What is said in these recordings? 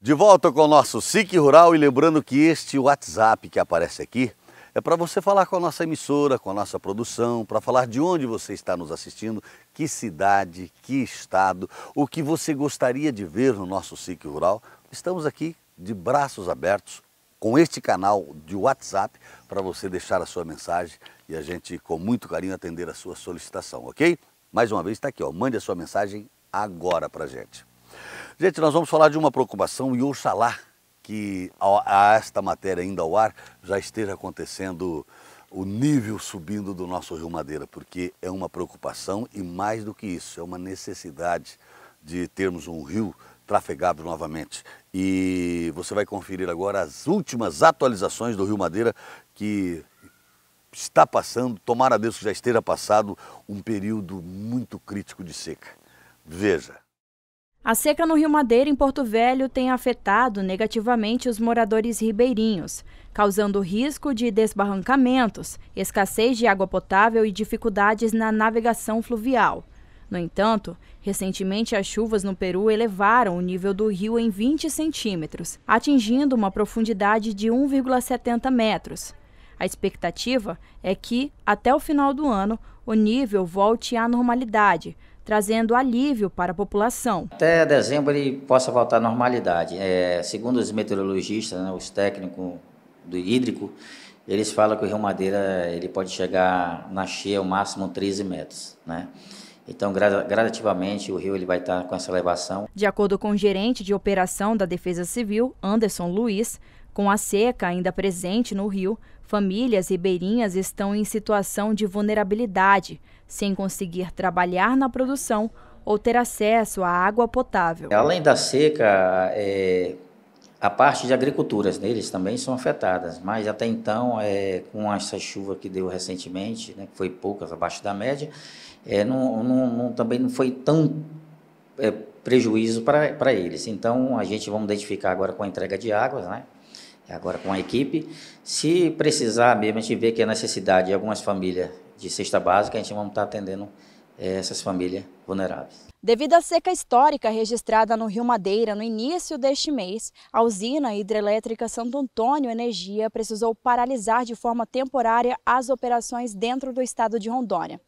De volta com o nosso SIC Rural e lembrando que este WhatsApp que aparece aqui é para você falar com a nossa emissora, com a nossa produção, para falar de onde você está nos assistindo, que cidade, que estado, o que você gostaria de ver no nosso SIC Rural. Estamos aqui de braços abertos com este canal de WhatsApp para você deixar a sua mensagem e a gente com muito carinho atender a sua solicitação, ok? Mais uma vez está aqui, ó, mande a sua mensagem agora para gente. Gente, nós vamos falar de uma preocupação e oxalá que a, a esta matéria ainda ao ar já esteja acontecendo o nível subindo do nosso Rio Madeira, porque é uma preocupação e mais do que isso, é uma necessidade de termos um rio trafegado novamente. E você vai conferir agora as últimas atualizações do Rio Madeira que está passando, tomara a Deus que já esteja passado, um período muito crítico de seca. Veja. A seca no Rio Madeira, em Porto Velho, tem afetado negativamente os moradores ribeirinhos, causando risco de desbarrancamentos, escassez de água potável e dificuldades na navegação fluvial. No entanto, recentemente as chuvas no Peru elevaram o nível do rio em 20 centímetros, atingindo uma profundidade de 1,70 metros. A expectativa é que, até o final do ano, o nível volte à normalidade, trazendo alívio para a população. Até dezembro ele possa voltar à normalidade. É, segundo os meteorologistas, né, os técnicos do hídrico, eles falam que o Rio Madeira ele pode chegar na cheia o máximo 13 metros, né? Então, gradativamente, o rio ele vai estar com essa elevação. De acordo com o gerente de operação da Defesa Civil, Anderson Luiz, com a seca ainda presente no rio, famílias ribeirinhas estão em situação de vulnerabilidade, sem conseguir trabalhar na produção ou ter acesso à água potável. Além da seca, é, a parte de agriculturas deles também são afetadas, mas até então, é, com essa chuva que deu recentemente, né, que foi poucas, abaixo da média, é, não, não, não, também não foi tão é, prejuízo para eles. Então, a gente vamos identificar agora com a entrega de águas, né, é, agora com a equipe. Se precisar mesmo, a gente vê que é necessidade de algumas famílias de cesta básica, a gente vamos estar atendendo eh, essas famílias vulneráveis. Devido à seca histórica registrada no Rio Madeira no início deste mês, a usina hidrelétrica Santo Antônio Energia precisou paralisar de forma temporária as operações dentro do estado de Rondônia.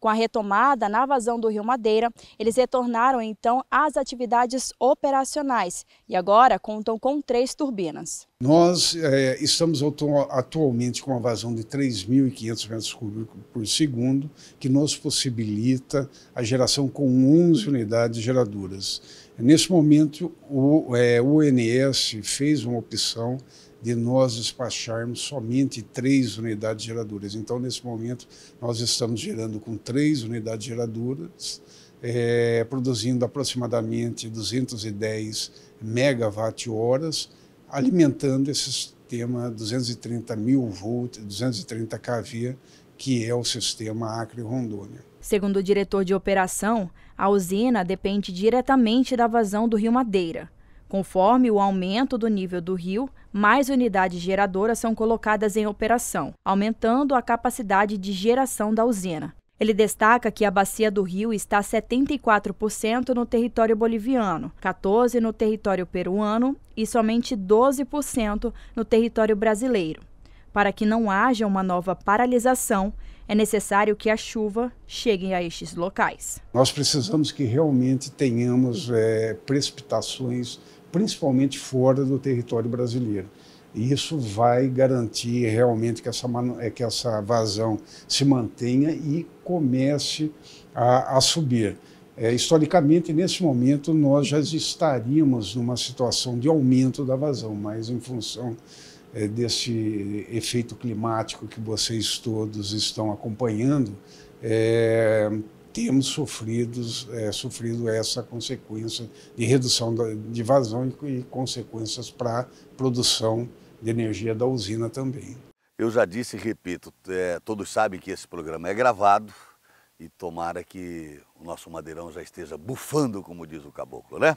Com a retomada na vazão do Rio Madeira, eles retornaram então às atividades operacionais e agora contam com três turbinas. Nós é, estamos atualmente com uma vazão de 3.500 metros cúbicos por segundo, que nos possibilita a geração estão com 11 unidades geradoras. Nesse momento, o é, ONS fez uma opção de nós despacharmos somente três unidades geradoras. Então, nesse momento, nós estamos gerando com três unidades geradoras, é, produzindo aproximadamente 210 megawatt-horas, alimentando esse sistema 230 mil volts, 230 kV, que é o sistema Acre-Rondônia. Segundo o diretor de operação, a usina depende diretamente da vazão do rio Madeira. Conforme o aumento do nível do rio, mais unidades geradoras são colocadas em operação, aumentando a capacidade de geração da usina. Ele destaca que a bacia do rio está 74% no território boliviano, 14% no território peruano e somente 12% no território brasileiro. Para que não haja uma nova paralisação, é necessário que a chuva chegue a estes locais. Nós precisamos que realmente tenhamos é, precipitações, principalmente fora do território brasileiro. E isso vai garantir realmente que essa, é, que essa vazão se mantenha e comece a, a subir. É, historicamente, nesse momento, nós já estaríamos numa situação de aumento da vazão, mas em função é, desse efeito climático que vocês todos estão acompanhando, é, temos sofrido, é, sofrido essa consequência de redução da, de vazão e, e consequências para a produção de energia da usina também. Eu já disse e repito, é, todos sabem que esse programa é gravado, e tomara que o nosso madeirão já esteja bufando, como diz o caboclo, né?